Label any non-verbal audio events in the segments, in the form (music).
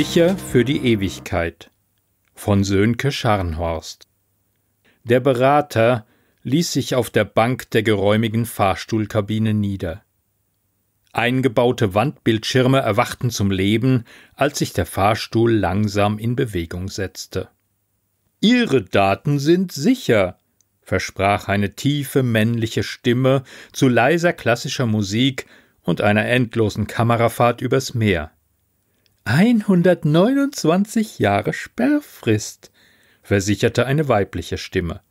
Sicher für die Ewigkeit von Sönke Scharnhorst Der Berater ließ sich auf der Bank der geräumigen Fahrstuhlkabine nieder. Eingebaute Wandbildschirme erwachten zum Leben, als sich der Fahrstuhl langsam in Bewegung setzte. Ihre Daten sind sicher, versprach eine tiefe männliche Stimme zu leiser klassischer Musik und einer endlosen Kamerafahrt übers Meer. 129 Jahre Sperrfrist, versicherte eine weibliche Stimme.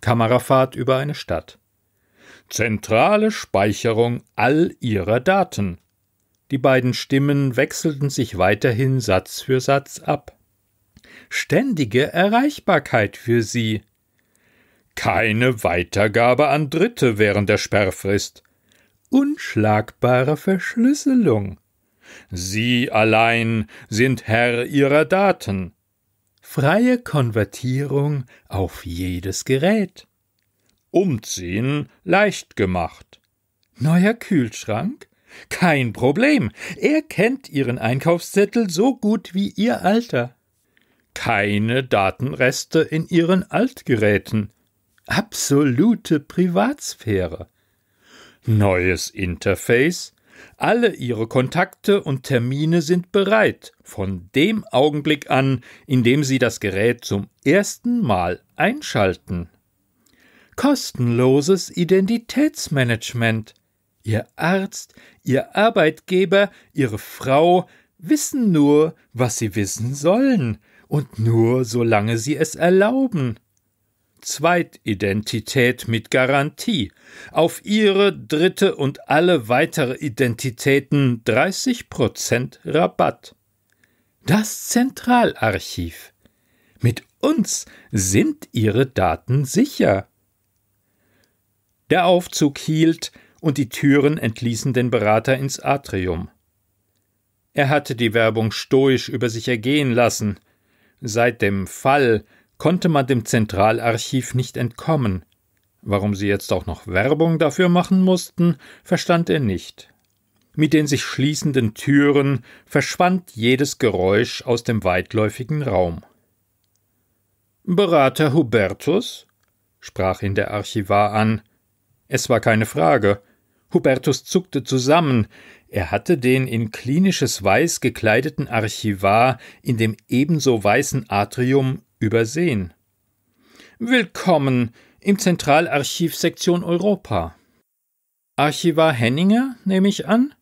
Kamerafahrt über eine Stadt. Zentrale Speicherung all ihrer Daten. Die beiden Stimmen wechselten sich weiterhin Satz für Satz ab. Ständige Erreichbarkeit für sie. Keine Weitergabe an Dritte während der Sperrfrist. Unschlagbare Verschlüsselung. Sie allein sind Herr ihrer Daten. Freie Konvertierung auf jedes Gerät. Umziehen leicht gemacht. Neuer Kühlschrank? Kein Problem. Er kennt Ihren Einkaufszettel so gut wie Ihr Alter. Keine Datenreste in Ihren Altgeräten. Absolute Privatsphäre. Neues Interface? Alle Ihre Kontakte und Termine sind bereit von dem Augenblick an, in dem Sie das Gerät zum ersten Mal einschalten. Kostenloses Identitätsmanagement. Ihr Arzt, Ihr Arbeitgeber, Ihre Frau wissen nur, was sie wissen sollen, und nur solange sie es erlauben. Zweitidentität mit Garantie, auf ihre dritte und alle weitere Identitäten 30 Rabatt. Das Zentralarchiv. Mit uns sind ihre Daten sicher. Der Aufzug hielt und die Türen entließen den Berater ins Atrium. Er hatte die Werbung stoisch über sich ergehen lassen. Seit dem Fall konnte man dem Zentralarchiv nicht entkommen. Warum sie jetzt auch noch Werbung dafür machen mussten, verstand er nicht. Mit den sich schließenden Türen verschwand jedes Geräusch aus dem weitläufigen Raum. Berater Hubertus? sprach ihn der Archivar an. Es war keine Frage. Hubertus zuckte zusammen. Er hatte den in klinisches Weiß gekleideten Archivar in dem ebenso weißen Atrium übersehen. Willkommen im Zentralarchiv Sektion Europa. Archivar Henninger, nehme ich an?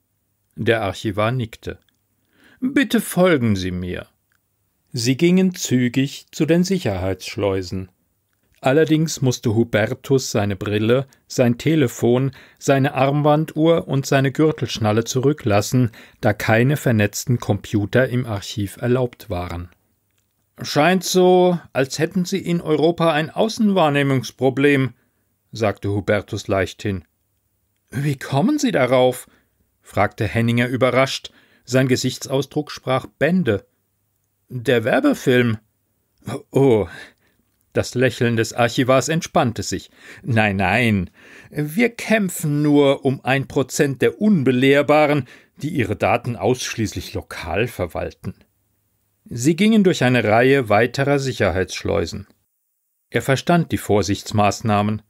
Der Archivar nickte. Bitte folgen Sie mir. Sie gingen zügig zu den Sicherheitsschleusen. Allerdings musste Hubertus seine Brille, sein Telefon, seine Armbanduhr und seine Gürtelschnalle zurücklassen, da keine vernetzten Computer im Archiv erlaubt waren. Scheint so, als hätten Sie in Europa ein Außenwahrnehmungsproblem, sagte Hubertus leichthin. Wie kommen Sie darauf? fragte Henninger überrascht. Sein Gesichtsausdruck sprach Bände. Der Werbefilm. Oh. Das Lächeln des Archivars entspannte sich. Nein, nein. Wir kämpfen nur um ein Prozent der Unbelehrbaren, die ihre Daten ausschließlich lokal verwalten. Sie gingen durch eine Reihe weiterer Sicherheitsschleusen. Er verstand die Vorsichtsmaßnahmen.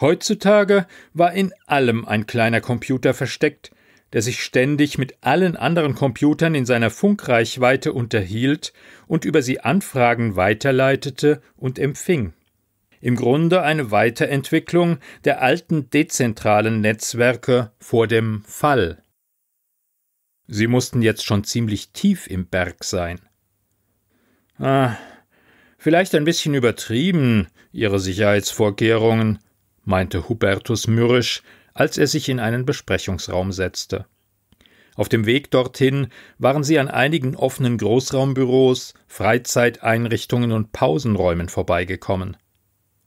Heutzutage war in allem ein kleiner Computer versteckt, der sich ständig mit allen anderen Computern in seiner Funkreichweite unterhielt und über sie Anfragen weiterleitete und empfing. Im Grunde eine Weiterentwicklung der alten dezentralen Netzwerke vor dem Fall. Sie mussten jetzt schon ziemlich tief im Berg sein. Ah, vielleicht ein bisschen übertrieben, Ihre Sicherheitsvorkehrungen, meinte Hubertus mürrisch, als er sich in einen Besprechungsraum setzte. Auf dem Weg dorthin waren sie an einigen offenen Großraumbüros, Freizeiteinrichtungen und Pausenräumen vorbeigekommen.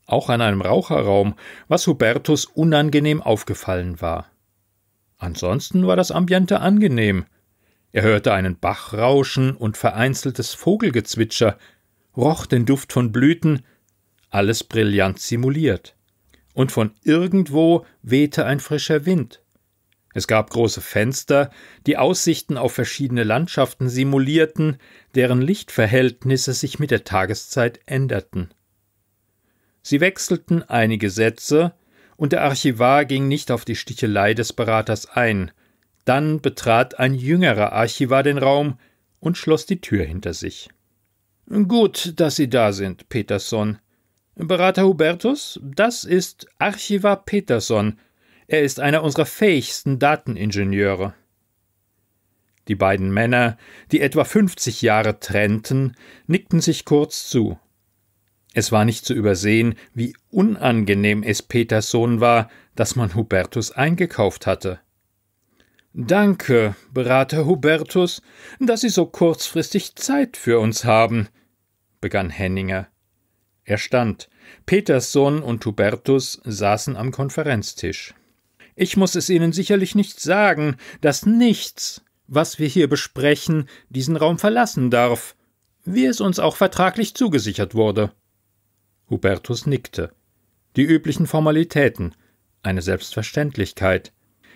Auch an einem Raucherraum, was Hubertus unangenehm aufgefallen war. Ansonsten war das Ambiente angenehm, er hörte einen Bach rauschen und vereinzeltes Vogelgezwitscher, roch den Duft von Blüten, alles brillant simuliert. Und von irgendwo wehte ein frischer Wind. Es gab große Fenster, die Aussichten auf verschiedene Landschaften simulierten, deren Lichtverhältnisse sich mit der Tageszeit änderten. Sie wechselten einige Sätze, und der Archivar ging nicht auf die Stichelei des Beraters ein – dann betrat ein jüngerer Archivar den Raum und schloss die Tür hinter sich. Gut, dass Sie da sind, Peterson. Berater Hubertus, das ist Archivar Peterson. Er ist einer unserer fähigsten Dateningenieure. Die beiden Männer, die etwa fünfzig Jahre trennten, nickten sich kurz zu. Es war nicht zu übersehen, wie unangenehm es Peterson war, dass man Hubertus eingekauft hatte. Danke, Berater Hubertus, dass Sie so kurzfristig Zeit für uns haben, begann Henninger. Er stand. Petersson und Hubertus saßen am Konferenztisch. Ich muss es Ihnen sicherlich nicht sagen, dass nichts, was wir hier besprechen, diesen Raum verlassen darf, wie es uns auch vertraglich zugesichert wurde. Hubertus nickte. Die üblichen Formalitäten, eine Selbstverständlichkeit.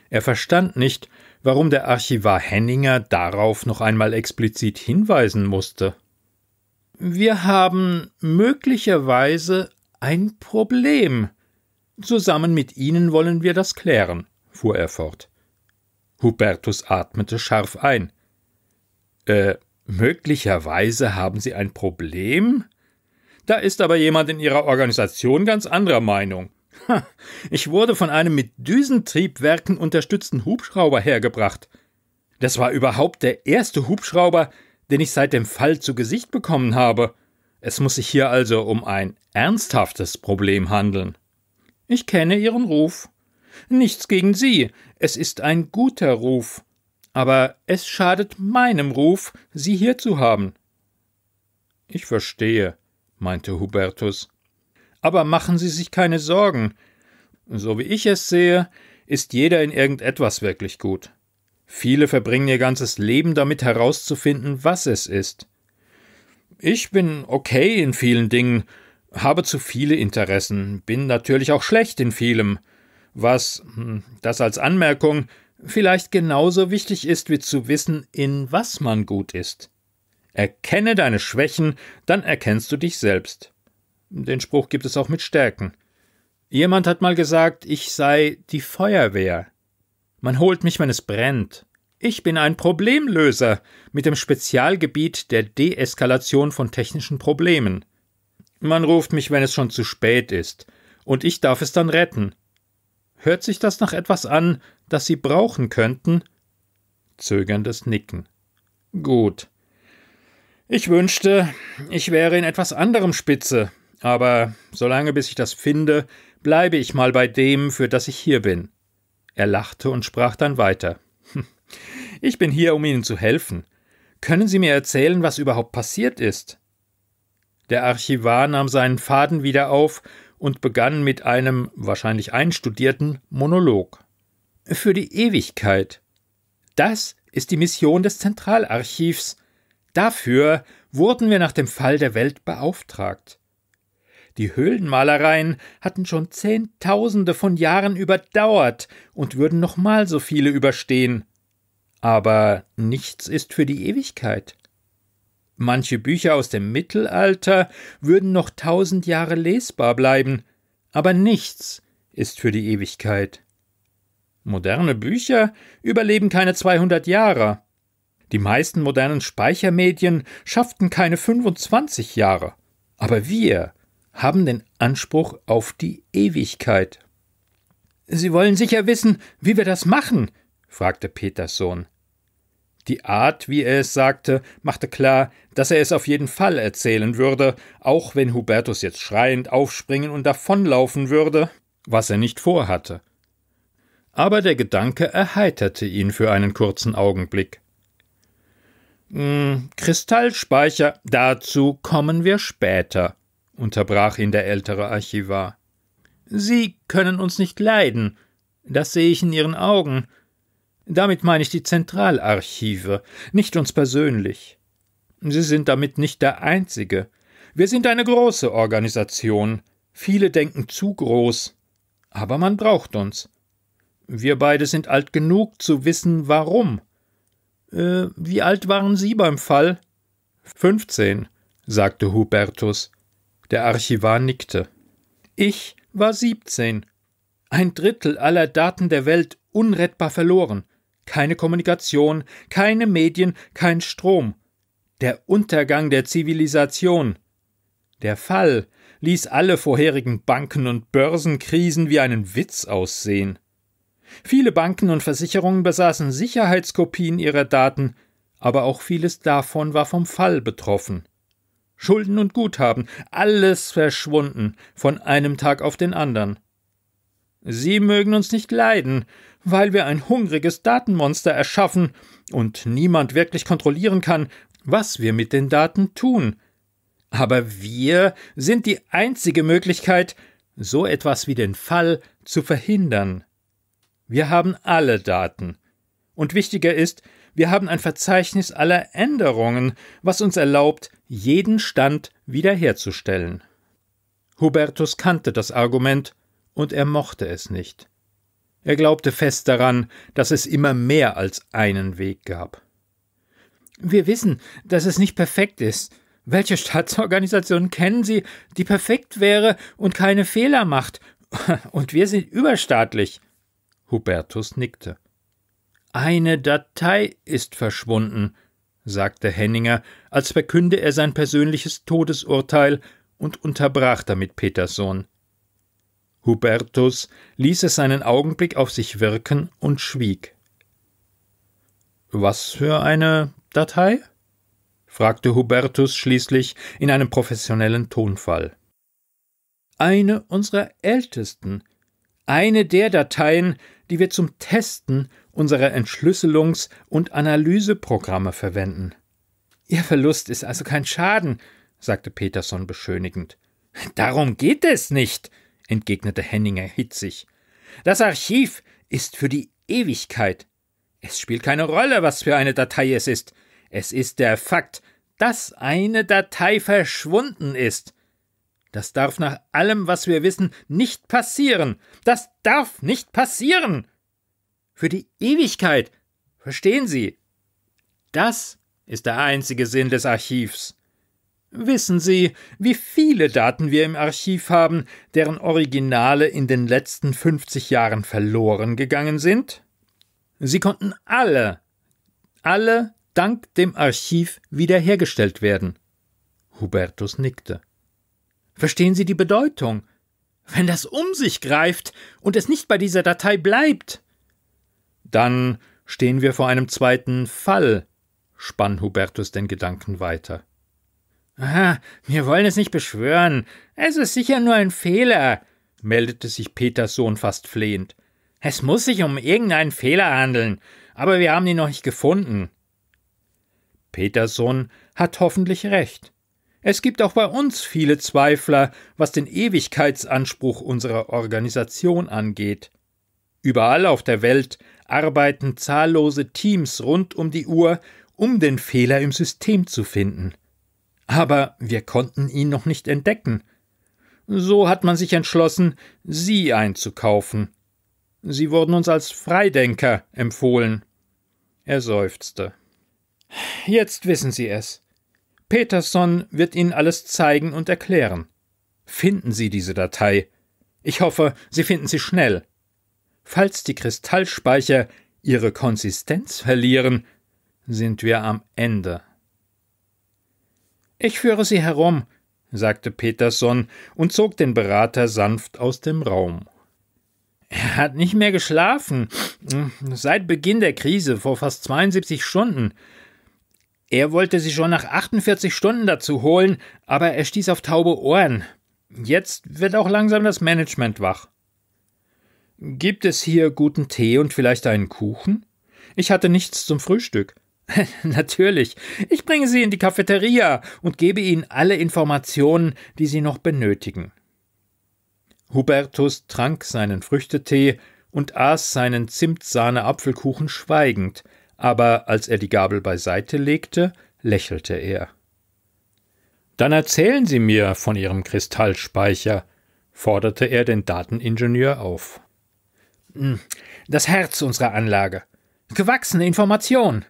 Er verstand nicht, warum der Archivar Henninger darauf noch einmal explizit hinweisen musste. Wir haben möglicherweise ein Problem. Zusammen mit Ihnen wollen wir das klären, fuhr er fort. Hubertus atmete scharf ein. Äh, möglicherweise haben Sie ein Problem? Da ist aber jemand in Ihrer Organisation ganz anderer Meinung. (laughs) Ich wurde von einem mit Düsentriebwerken unterstützten Hubschrauber hergebracht. Das war überhaupt der erste Hubschrauber, den ich seit dem Fall zu Gesicht bekommen habe. Es muss sich hier also um ein ernsthaftes Problem handeln. Ich kenne Ihren Ruf. Nichts gegen Sie, es ist ein guter Ruf. Aber es schadet meinem Ruf, Sie hier zu haben. Ich verstehe, meinte Hubertus. Aber machen Sie sich keine Sorgen. So wie ich es sehe, ist jeder in irgendetwas wirklich gut. Viele verbringen ihr ganzes Leben damit herauszufinden, was es ist. Ich bin okay in vielen Dingen, habe zu viele Interessen, bin natürlich auch schlecht in vielem, was, hm, das als Anmerkung, vielleicht genauso wichtig ist wie zu wissen, in was man gut ist. Erkenne deine Schwächen, dann erkennst du dich selbst. Den Spruch gibt es auch mit Stärken. Jemand hat mal gesagt, ich sei die Feuerwehr. Man holt mich, wenn es brennt. Ich bin ein Problemlöser mit dem Spezialgebiet der Deeskalation von technischen Problemen. Man ruft mich, wenn es schon zu spät ist, und ich darf es dann retten. Hört sich das nach etwas an, das Sie brauchen könnten? Zögerndes Nicken. Gut. Ich wünschte, ich wäre in etwas anderem Spitze, aber solange bis ich das finde, bleibe ich mal bei dem, für das ich hier bin. Er lachte und sprach dann weiter. (laughs) Ich bin hier, um Ihnen zu helfen. Können Sie mir erzählen, was überhaupt passiert ist? Der Archivar nahm seinen Faden wieder auf und begann mit einem wahrscheinlich einstudierten Monolog. Für die Ewigkeit. Das ist die Mission des Zentralarchivs. Dafür wurden wir nach dem Fall der Welt beauftragt. Die Höhlenmalereien hatten schon Zehntausende von Jahren überdauert und würden noch mal so viele überstehen. Aber nichts ist für die Ewigkeit. Manche Bücher aus dem Mittelalter würden noch tausend Jahre lesbar bleiben, aber nichts ist für die Ewigkeit. Moderne Bücher überleben keine 200 Jahre. Die meisten modernen Speichermedien schafften keine 25 Jahre. Aber wir, haben den Anspruch auf die Ewigkeit. Sie wollen sicher wissen, wie wir das machen, fragte Peters Sohn. Die Art, wie er es sagte, machte klar, dass er es auf jeden Fall erzählen würde, auch wenn Hubertus jetzt schreiend aufspringen und davonlaufen würde, was er nicht vorhatte. Aber der Gedanke erheiterte ihn für einen kurzen Augenblick. Hm, Kristallspeicher, dazu kommen wir später, unterbrach ihn der ältere Archivar. Sie können uns nicht leiden. Das sehe ich in Ihren Augen. Damit meine ich die Zentralarchive, nicht uns persönlich. Sie sind damit nicht der Einzige. Wir sind eine große Organisation. Viele denken zu groß. Aber man braucht uns. Wir beide sind alt genug zu wissen, warum. Äh, wie alt waren Sie beim Fall? Fünfzehn, sagte Hubertus. Der Archivar nickte. Ich war siebzehn. Ein Drittel aller Daten der Welt unrettbar verloren. Keine Kommunikation, keine Medien, kein Strom. Der Untergang der Zivilisation. Der Fall ließ alle vorherigen Banken und Börsenkrisen wie einen Witz aussehen. Viele Banken und Versicherungen besaßen Sicherheitskopien ihrer Daten, aber auch vieles davon war vom Fall betroffen. Schulden und Guthaben, alles verschwunden, von einem Tag auf den anderen. Sie mögen uns nicht leiden, weil wir ein hungriges Datenmonster erschaffen und niemand wirklich kontrollieren kann, was wir mit den Daten tun. Aber wir sind die einzige Möglichkeit, so etwas wie den Fall zu verhindern. Wir haben alle Daten. Und wichtiger ist, wir haben ein Verzeichnis aller Änderungen, was uns erlaubt, jeden Stand wiederherzustellen. Hubertus kannte das Argument, und er mochte es nicht. Er glaubte fest daran, dass es immer mehr als einen Weg gab. Wir wissen, dass es nicht perfekt ist. Welche Staatsorganisation kennen Sie, die perfekt wäre und keine Fehler macht? (laughs) Und wir sind überstaatlich. Hubertus nickte. Eine Datei ist verschwunden, sagte Henninger, als verkünde er sein persönliches Todesurteil und unterbrach damit Peterson. Hubertus ließ es einen Augenblick auf sich wirken und schwieg. Was für eine Datei? fragte Hubertus schließlich in einem professionellen Tonfall. Eine unserer ältesten, eine der Dateien, die wir zum Testen unserer Entschlüsselungs- und Analyseprogramme verwenden. Ihr Verlust ist also kein Schaden, sagte Peterson beschönigend. Darum geht es nicht, entgegnete Henninger hitzig. Das Archiv ist für die Ewigkeit. Es spielt keine Rolle, was für eine Datei es ist. Es ist der Fakt, dass eine Datei verschwunden ist. Das darf nach allem, was wir wissen, nicht passieren. Das darf nicht passieren. Für die Ewigkeit. Verstehen Sie? Das ist der einzige Sinn des Archivs. Wissen Sie, wie viele Daten wir im Archiv haben, deren Originale in den letzten 50 Jahren verloren gegangen sind? Sie konnten alle, alle dank dem Archiv wiederhergestellt werden. Hubertus nickte. Verstehen Sie die Bedeutung? Wenn das um sich greift und es nicht bei dieser Datei bleibt. Dann stehen wir vor einem zweiten Fall, spann Hubertus den Gedanken weiter. Aha, wir wollen es nicht beschwören. Es ist sicher nur ein Fehler, meldete sich Peters Sohn fast flehend. Es muss sich um irgendeinen Fehler handeln, aber wir haben ihn noch nicht gefunden. Peterson hat hoffentlich recht. Es gibt auch bei uns viele Zweifler, was den Ewigkeitsanspruch unserer Organisation angeht. Überall auf der Welt arbeiten zahllose Teams rund um die Uhr, um den Fehler im System zu finden. Aber wir konnten ihn noch nicht entdecken. So hat man sich entschlossen, sie einzukaufen. Sie wurden uns als Freidenker empfohlen. Er seufzte. Jetzt wissen Sie es. Peterson wird Ihnen alles zeigen und erklären. Finden Sie diese Datei. Ich hoffe, Sie finden sie schnell. Falls die Kristallspeicher ihre Konsistenz verlieren, sind wir am Ende. Ich führe Sie herum, sagte Peterson und zog den Berater sanft aus dem Raum. Er hat nicht mehr geschlafen. Seit Beginn der Krise vor fast 72 Stunden. Er wollte sie schon nach 48 Stunden dazu holen, aber er stieß auf taube Ohren. Jetzt wird auch langsam das Management wach. Gibt es hier guten Tee und vielleicht einen Kuchen? Ich hatte nichts zum Frühstück. (laughs) Natürlich. Ich bringe Sie in die Cafeteria und gebe Ihnen alle Informationen, die Sie noch benötigen. Hubertus trank seinen Früchtetee und aß seinen Zimtsahne-Apfelkuchen schweigend, aber als er die Gabel beiseite legte, lächelte er. Dann erzählen Sie mir von Ihrem Kristallspeicher, forderte er den Dateningenieur auf. Hm, das Herz unserer Anlage. Gewachsene Information.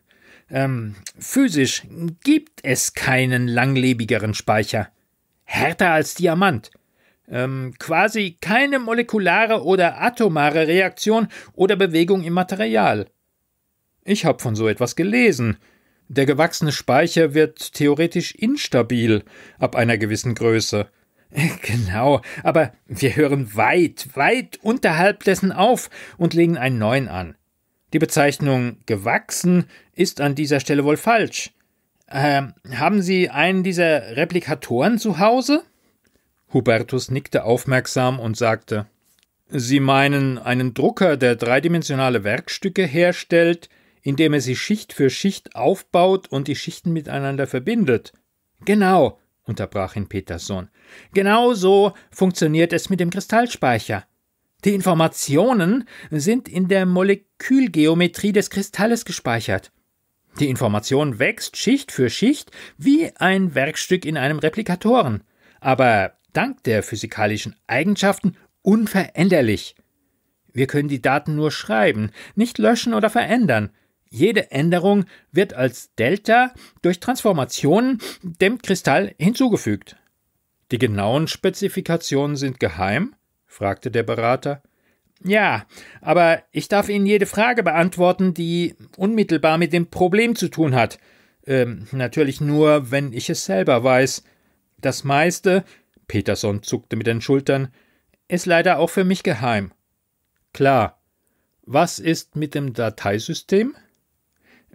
Ähm, physisch gibt es keinen langlebigeren Speicher. Härter als Diamant. Ähm, quasi keine molekulare oder atomare Reaktion oder Bewegung im Material. Ich habe von so etwas gelesen. Der gewachsene Speicher wird theoretisch instabil ab einer gewissen Größe. Äh, genau, aber wir hören weit, weit unterhalb dessen auf und legen einen neuen an. Die Bezeichnung gewachsen ist an dieser Stelle wohl falsch. Ähm, haben Sie einen dieser Replikatoren zu Hause? Hubertus nickte aufmerksam und sagte Sie meinen einen Drucker, der dreidimensionale Werkstücke herstellt, indem er sie Schicht für Schicht aufbaut und die Schichten miteinander verbindet. Genau, unterbrach ihn Peterson. Sohn. Genau so funktioniert es mit dem Kristallspeicher. Die Informationen sind in der Molekülgeometrie des Kristalles gespeichert. Die Information wächst Schicht für Schicht wie ein Werkstück in einem Replikatoren, aber dank der physikalischen Eigenschaften unveränderlich. Wir können die Daten nur schreiben, nicht löschen oder verändern, jede Änderung wird als Delta durch Transformationen dem Kristall hinzugefügt. Die genauen Spezifikationen sind geheim? fragte der Berater. Ja, aber ich darf Ihnen jede Frage beantworten, die unmittelbar mit dem Problem zu tun hat. Ähm, natürlich nur, wenn ich es selber weiß. Das meiste, Peterson zuckte mit den Schultern, ist leider auch für mich geheim. Klar. Was ist mit dem Dateisystem?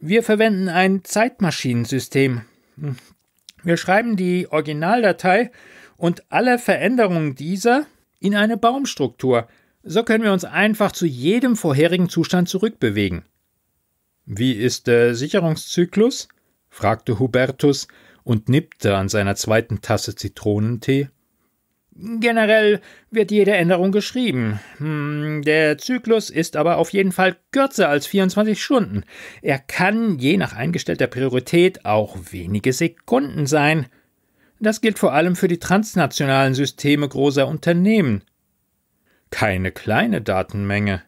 Wir verwenden ein Zeitmaschinensystem. Wir schreiben die Originaldatei und alle Veränderungen dieser in eine Baumstruktur. So können wir uns einfach zu jedem vorherigen Zustand zurückbewegen. Wie ist der Sicherungszyklus? fragte Hubertus und nippte an seiner zweiten Tasse Zitronentee. Generell wird jede Änderung geschrieben. Hm, der Zyklus ist aber auf jeden Fall kürzer als 24 Stunden. Er kann je nach eingestellter Priorität auch wenige Sekunden sein. Das gilt vor allem für die transnationalen Systeme großer Unternehmen. Keine kleine Datenmenge.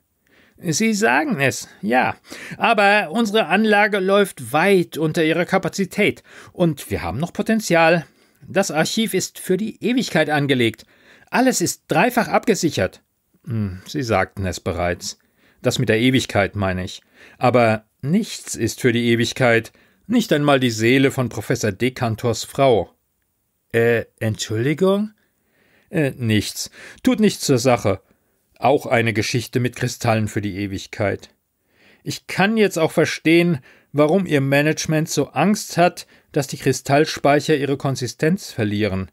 Sie sagen es, ja. Aber unsere Anlage läuft weit unter ihrer Kapazität und wir haben noch Potenzial, das Archiv ist für die Ewigkeit angelegt. Alles ist dreifach abgesichert. Hm, Sie sagten es bereits. Das mit der Ewigkeit meine ich. Aber nichts ist für die Ewigkeit, nicht einmal die Seele von Professor Dekantors Frau. Äh, Entschuldigung? Äh, nichts. Tut nichts zur Sache. Auch eine Geschichte mit Kristallen für die Ewigkeit. Ich kann jetzt auch verstehen, warum Ihr Management so Angst hat, dass die Kristallspeicher ihre Konsistenz verlieren.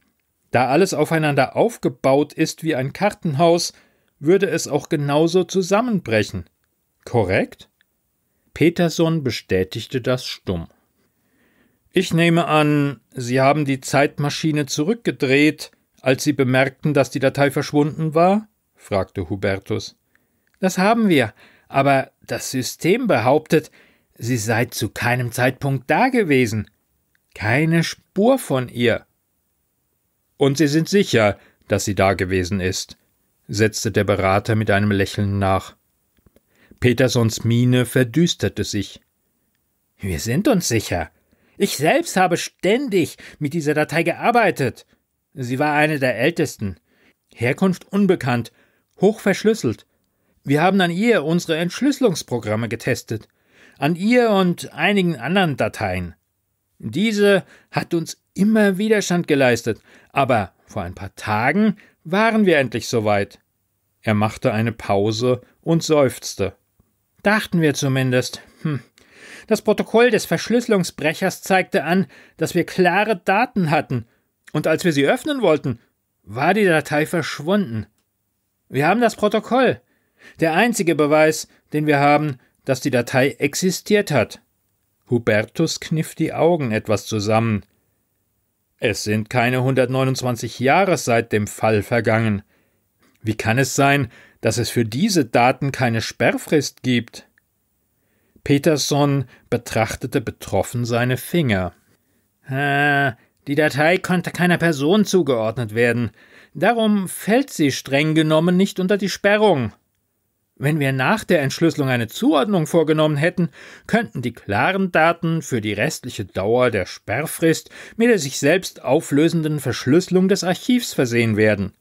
Da alles aufeinander aufgebaut ist wie ein Kartenhaus, würde es auch genauso zusammenbrechen. Korrekt? Peterson bestätigte das stumm. Ich nehme an, Sie haben die Zeitmaschine zurückgedreht, als Sie bemerkten, dass die Datei verschwunden war? fragte Hubertus. Das haben wir, aber das System behauptet, sie sei zu keinem Zeitpunkt da gewesen. Keine Spur von ihr. Und Sie sind sicher, dass sie da gewesen ist, setzte der Berater mit einem Lächeln nach. Petersons Miene verdüsterte sich. Wir sind uns sicher. Ich selbst habe ständig mit dieser Datei gearbeitet. Sie war eine der ältesten. Herkunft unbekannt, hochverschlüsselt. Wir haben an ihr unsere Entschlüsselungsprogramme getestet. An ihr und einigen anderen Dateien. Diese hat uns immer Widerstand geleistet, aber vor ein paar Tagen waren wir endlich soweit. Er machte eine Pause und seufzte. Dachten wir zumindest. Hm. Das Protokoll des Verschlüsselungsbrechers zeigte an, dass wir klare Daten hatten, und als wir sie öffnen wollten, war die Datei verschwunden. Wir haben das Protokoll. Der einzige Beweis, den wir haben, dass die Datei existiert hat. Hubertus kniff die Augen etwas zusammen. Es sind keine 129 Jahre seit dem Fall vergangen. Wie kann es sein, dass es für diese Daten keine Sperrfrist gibt? Peterson betrachtete betroffen seine Finger. Äh, die Datei konnte keiner Person zugeordnet werden. Darum fällt sie streng genommen nicht unter die Sperrung. Wenn wir nach der Entschlüsselung eine Zuordnung vorgenommen hätten, könnten die klaren Daten für die restliche Dauer der Sperrfrist mit der sich selbst auflösenden Verschlüsselung des Archivs versehen werden.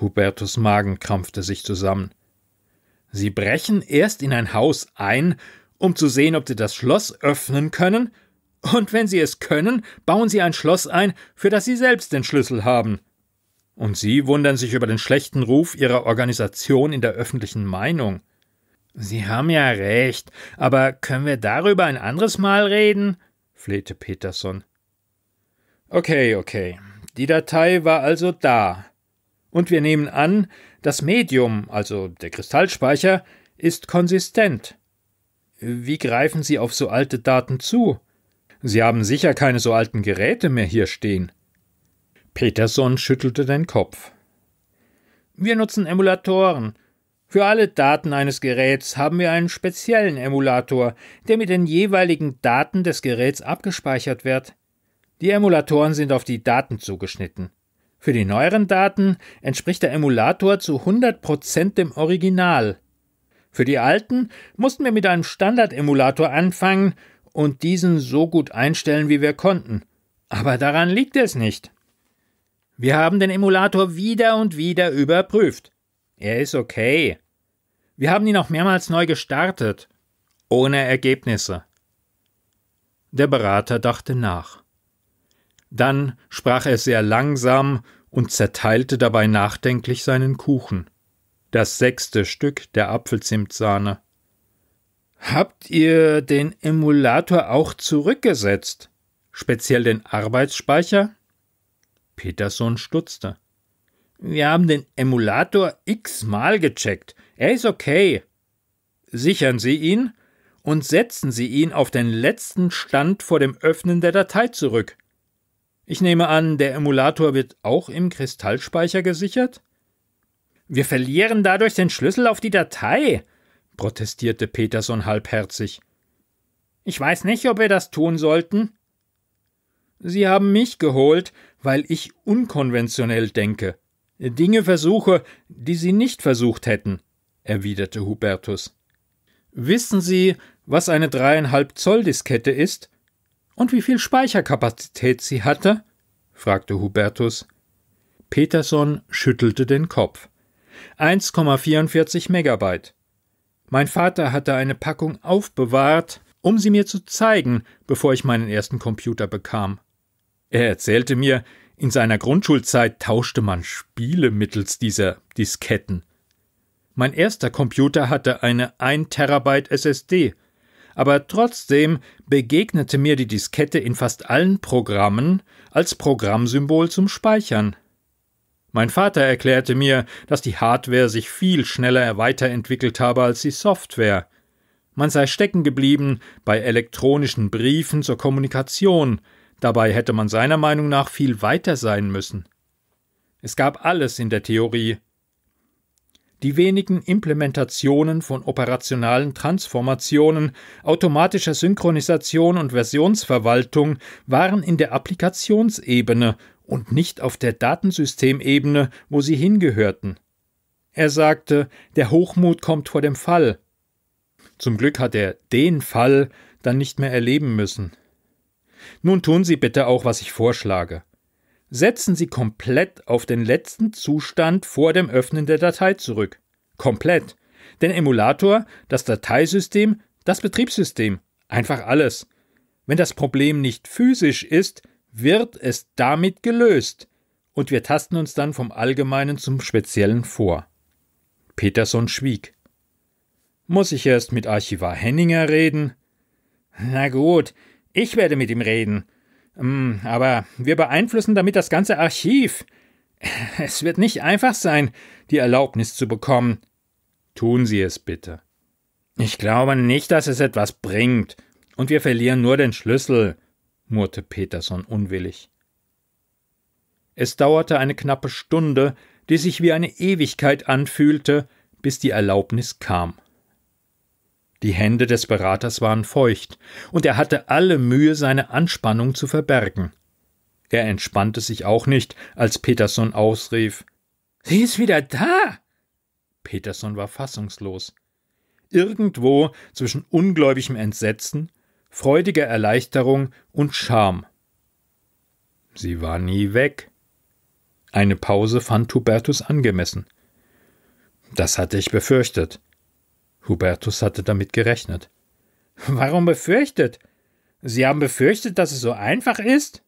Hubertus Magen krampfte sich zusammen. Sie brechen erst in ein Haus ein, um zu sehen, ob sie das Schloss öffnen können, und wenn sie es können, bauen sie ein Schloss ein, für das sie selbst den Schlüssel haben. Und Sie wundern sich über den schlechten Ruf Ihrer Organisation in der öffentlichen Meinung. Sie haben ja recht, aber können wir darüber ein anderes Mal reden? flehte Peterson. Okay, okay. Die Datei war also da. Und wir nehmen an, das Medium, also der Kristallspeicher, ist konsistent. Wie greifen Sie auf so alte Daten zu? Sie haben sicher keine so alten Geräte mehr hier stehen. Peterson schüttelte den Kopf. Wir nutzen Emulatoren. Für alle Daten eines Geräts haben wir einen speziellen Emulator, der mit den jeweiligen Daten des Geräts abgespeichert wird. Die Emulatoren sind auf die Daten zugeschnitten. Für die neueren Daten entspricht der Emulator zu 100% dem Original. Für die alten mussten wir mit einem Standard-Emulator anfangen und diesen so gut einstellen, wie wir konnten. Aber daran liegt es nicht. Wir haben den Emulator wieder und wieder überprüft. Er ist okay. Wir haben ihn auch mehrmals neu gestartet. Ohne Ergebnisse. Der Berater dachte nach. Dann sprach er sehr langsam und zerteilte dabei nachdenklich seinen Kuchen. Das sechste Stück der Apfelzimtsahne. Habt ihr den Emulator auch zurückgesetzt? Speziell den Arbeitsspeicher? Peterson stutzte. Wir haben den Emulator x-mal gecheckt. Er ist okay. Sichern Sie ihn und setzen Sie ihn auf den letzten Stand vor dem Öffnen der Datei zurück. Ich nehme an, der Emulator wird auch im Kristallspeicher gesichert? Wir verlieren dadurch den Schlüssel auf die Datei, protestierte Peterson halbherzig. Ich weiß nicht, ob wir das tun sollten, Sie haben mich geholt, weil ich unkonventionell denke, Dinge versuche, die Sie nicht versucht hätten, erwiderte Hubertus. Wissen Sie, was eine dreieinhalb Zoll Diskette ist? Und wie viel Speicherkapazität sie hatte? fragte Hubertus. Peterson schüttelte den Kopf. 1,44 Megabyte. Mein Vater hatte eine Packung aufbewahrt, um sie mir zu zeigen, bevor ich meinen ersten Computer bekam. Er erzählte mir, in seiner Grundschulzeit tauschte man Spiele mittels dieser Disketten. Mein erster Computer hatte eine 1 Terabyte SSD, aber trotzdem begegnete mir die Diskette in fast allen Programmen als Programmsymbol zum Speichern. Mein Vater erklärte mir, dass die Hardware sich viel schneller weiterentwickelt habe als die Software. Man sei stecken geblieben bei elektronischen Briefen zur Kommunikation, Dabei hätte man seiner Meinung nach viel weiter sein müssen. Es gab alles in der Theorie. Die wenigen Implementationen von operationalen Transformationen, automatischer Synchronisation und Versionsverwaltung waren in der Applikationsebene und nicht auf der Datensystemebene, wo sie hingehörten. Er sagte, der Hochmut kommt vor dem Fall. Zum Glück hat er den Fall dann nicht mehr erleben müssen. Nun tun Sie bitte auch, was ich vorschlage. Setzen Sie komplett auf den letzten Zustand vor dem Öffnen der Datei zurück. Komplett. Den Emulator, das Dateisystem, das Betriebssystem, einfach alles. Wenn das Problem nicht physisch ist, wird es damit gelöst. Und wir tasten uns dann vom Allgemeinen zum Speziellen vor. Peterson schwieg. Muss ich erst mit Archivar Henninger reden? Na gut, ich werde mit ihm reden. Mm, aber wir beeinflussen damit das ganze Archiv. (laughs) Es wird nicht einfach sein, die Erlaubnis zu bekommen. Tun Sie es bitte. Ich glaube nicht, dass es etwas bringt, und wir verlieren nur den Schlüssel, murrte Peterson unwillig. Es dauerte eine knappe Stunde, die sich wie eine Ewigkeit anfühlte, bis die Erlaubnis kam. Die Hände des Beraters waren feucht, und er hatte alle Mühe, seine Anspannung zu verbergen. Er entspannte sich auch nicht, als Peterson ausrief Sie ist wieder da. Peterson war fassungslos. Irgendwo zwischen ungläubigem Entsetzen, freudiger Erleichterung und Scham. Sie war nie weg. Eine Pause fand Hubertus angemessen. Das hatte ich befürchtet. Hubertus hatte damit gerechnet. Warum befürchtet? Sie haben befürchtet, dass es so einfach ist?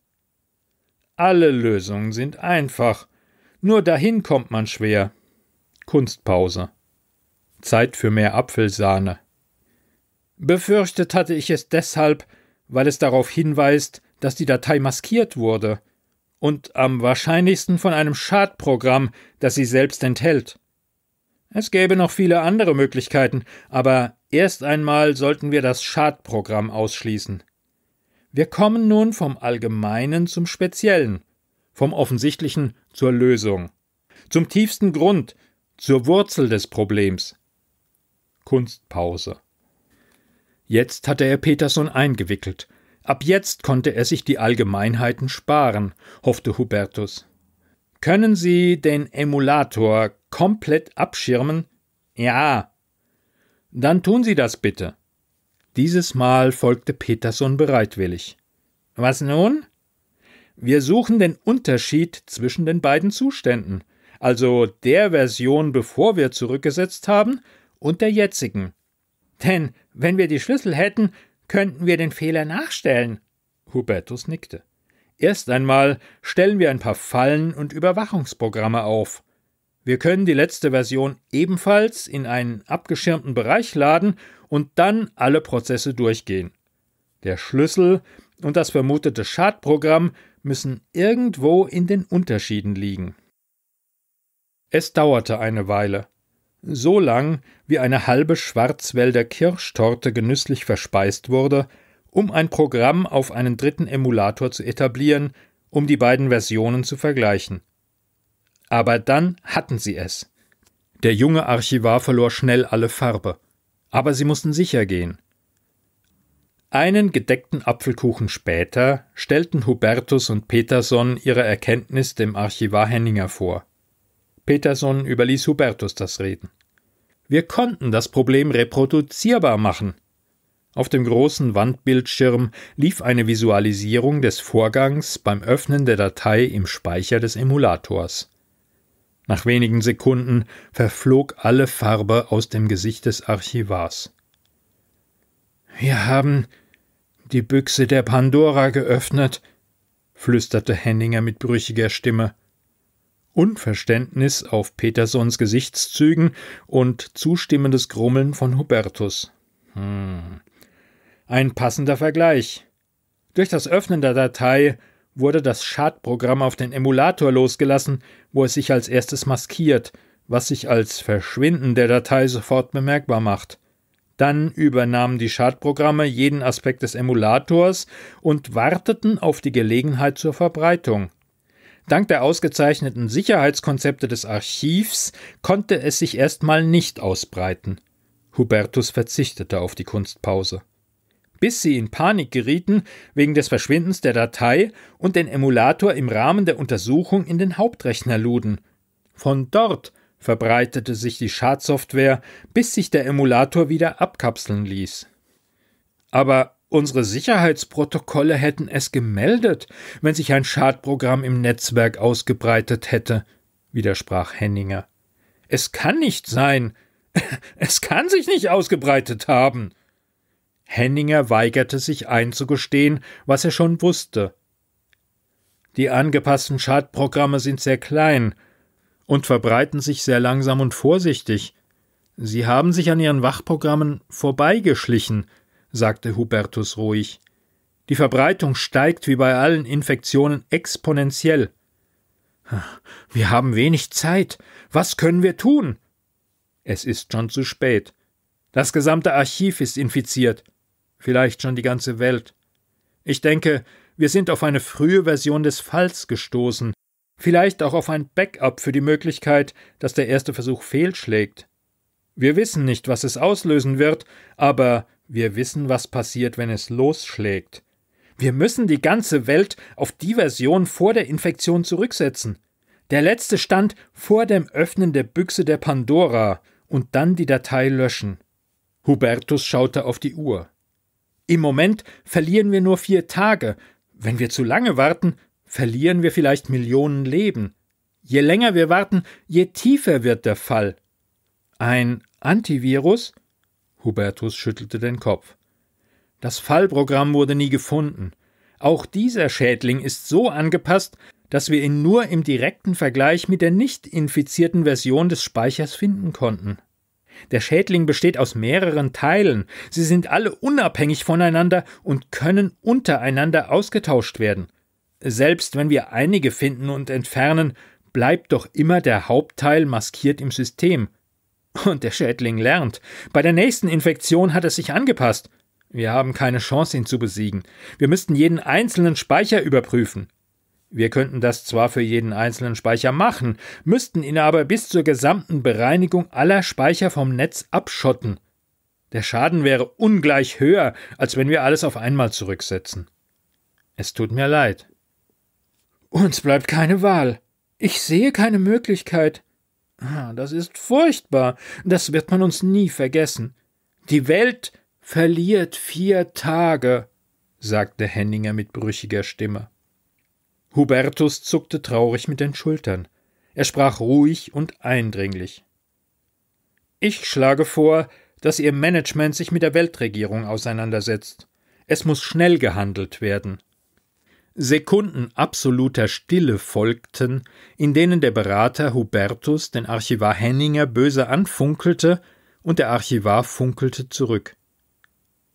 Alle Lösungen sind einfach. Nur dahin kommt man schwer. Kunstpause. Zeit für mehr Apfelsahne. Befürchtet hatte ich es deshalb, weil es darauf hinweist, dass die Datei maskiert wurde und am wahrscheinlichsten von einem Schadprogramm, das sie selbst enthält. Es gäbe noch viele andere Möglichkeiten, aber erst einmal sollten wir das Schadprogramm ausschließen. Wir kommen nun vom Allgemeinen zum Speziellen, vom Offensichtlichen zur Lösung, zum tiefsten Grund, zur Wurzel des Problems. Kunstpause. Jetzt hatte er Peterson eingewickelt. Ab jetzt konnte er sich die Allgemeinheiten sparen, hoffte Hubertus. Können Sie den Emulator komplett abschirmen? Ja. Dann tun Sie das bitte. Dieses Mal folgte Peterson bereitwillig. Was nun? Wir suchen den Unterschied zwischen den beiden Zuständen, also der Version, bevor wir zurückgesetzt haben, und der jetzigen. Denn wenn wir die Schlüssel hätten, könnten wir den Fehler nachstellen. Hubertus nickte. Erst einmal stellen wir ein paar Fallen und Überwachungsprogramme auf. Wir können die letzte Version ebenfalls in einen abgeschirmten Bereich laden und dann alle Prozesse durchgehen. Der Schlüssel und das vermutete Schadprogramm müssen irgendwo in den Unterschieden liegen. Es dauerte eine Weile. So lang, wie eine halbe Schwarzwälder Kirschtorte genüsslich verspeist wurde, um ein Programm auf einen dritten Emulator zu etablieren, um die beiden Versionen zu vergleichen. Aber dann hatten sie es. Der junge Archivar verlor schnell alle Farbe. Aber sie mussten sicher gehen. Einen gedeckten Apfelkuchen später stellten Hubertus und Peterson ihre Erkenntnis dem Archivar Henninger vor. Peterson überließ Hubertus das Reden. Wir konnten das Problem reproduzierbar machen. Auf dem großen Wandbildschirm lief eine Visualisierung des Vorgangs beim Öffnen der Datei im Speicher des Emulators. Nach wenigen Sekunden verflog alle Farbe aus dem Gesicht des Archivars. Wir haben die Büchse der Pandora geöffnet, flüsterte Henninger mit brüchiger Stimme. Unverständnis auf Petersons Gesichtszügen und zustimmendes Grummeln von Hubertus. Hm. Ein passender Vergleich. Durch das Öffnen der Datei wurde das Schadprogramm auf den Emulator losgelassen, wo es sich als erstes maskiert, was sich als Verschwinden der Datei sofort bemerkbar macht. Dann übernahmen die Schadprogramme jeden Aspekt des Emulators und warteten auf die Gelegenheit zur Verbreitung. Dank der ausgezeichneten Sicherheitskonzepte des Archivs konnte es sich erstmal nicht ausbreiten. Hubertus verzichtete auf die Kunstpause bis sie in Panik gerieten wegen des Verschwindens der Datei und den Emulator im Rahmen der Untersuchung in den Hauptrechner luden. Von dort verbreitete sich die Schadsoftware, bis sich der Emulator wieder abkapseln ließ. Aber unsere Sicherheitsprotokolle hätten es gemeldet, wenn sich ein Schadprogramm im Netzwerk ausgebreitet hätte, widersprach Henninger. Es kann nicht sein. (laughs) Es kann sich nicht ausgebreitet haben. Henninger weigerte sich einzugestehen, was er schon wusste. Die angepassten Schadprogramme sind sehr klein und verbreiten sich sehr langsam und vorsichtig. Sie haben sich an ihren Wachprogrammen vorbeigeschlichen, sagte Hubertus ruhig. Die Verbreitung steigt wie bei allen Infektionen exponentiell. Wir haben wenig Zeit. Was können wir tun? Es ist schon zu spät. Das gesamte Archiv ist infiziert vielleicht schon die ganze Welt. Ich denke, wir sind auf eine frühe Version des Falls gestoßen, vielleicht auch auf ein Backup für die Möglichkeit, dass der erste Versuch fehlschlägt. Wir wissen nicht, was es auslösen wird, aber wir wissen, was passiert, wenn es losschlägt. Wir müssen die ganze Welt auf die Version vor der Infektion zurücksetzen. Der letzte Stand vor dem Öffnen der Büchse der Pandora und dann die Datei löschen. Hubertus schaute auf die Uhr. Im Moment verlieren wir nur vier Tage. Wenn wir zu lange warten, verlieren wir vielleicht Millionen Leben. Je länger wir warten, je tiefer wird der Fall. Ein Antivirus? Hubertus schüttelte den Kopf. Das Fallprogramm wurde nie gefunden. Auch dieser Schädling ist so angepasst, dass wir ihn nur im direkten Vergleich mit der nicht infizierten Version des Speichers finden konnten. Der Schädling besteht aus mehreren Teilen, sie sind alle unabhängig voneinander und können untereinander ausgetauscht werden. Selbst wenn wir einige finden und entfernen, bleibt doch immer der Hauptteil maskiert im System. Und der Schädling lernt. Bei der nächsten Infektion hat er sich angepasst. Wir haben keine Chance, ihn zu besiegen. Wir müssten jeden einzelnen Speicher überprüfen. Wir könnten das zwar für jeden einzelnen Speicher machen, müssten ihn aber bis zur gesamten Bereinigung aller Speicher vom Netz abschotten. Der Schaden wäre ungleich höher, als wenn wir alles auf einmal zurücksetzen. Es tut mir leid. Uns bleibt keine Wahl. Ich sehe keine Möglichkeit. Das ist furchtbar. Das wird man uns nie vergessen. Die Welt verliert vier Tage, sagte Henninger mit brüchiger Stimme. Hubertus zuckte traurig mit den Schultern. Er sprach ruhig und eindringlich. Ich schlage vor, dass Ihr Management sich mit der Weltregierung auseinandersetzt. Es muss schnell gehandelt werden. Sekunden absoluter Stille folgten, in denen der Berater Hubertus den Archivar Henninger böse anfunkelte und der Archivar funkelte zurück.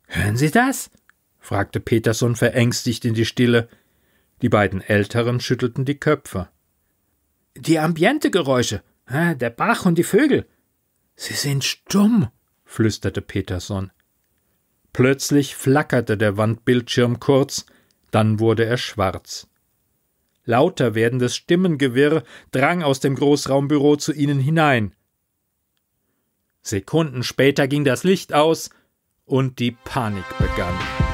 Hören Sie das? fragte Peterson verängstigt in die Stille. Die beiden Älteren schüttelten die Köpfe. Die Ambientegeräusche, der Bach und die Vögel. Sie sind stumm, flüsterte Peterson. Plötzlich flackerte der Wandbildschirm kurz, dann wurde er schwarz. Lauter werdendes Stimmengewirr drang aus dem Großraumbüro zu ihnen hinein. Sekunden später ging das Licht aus und die Panik begann.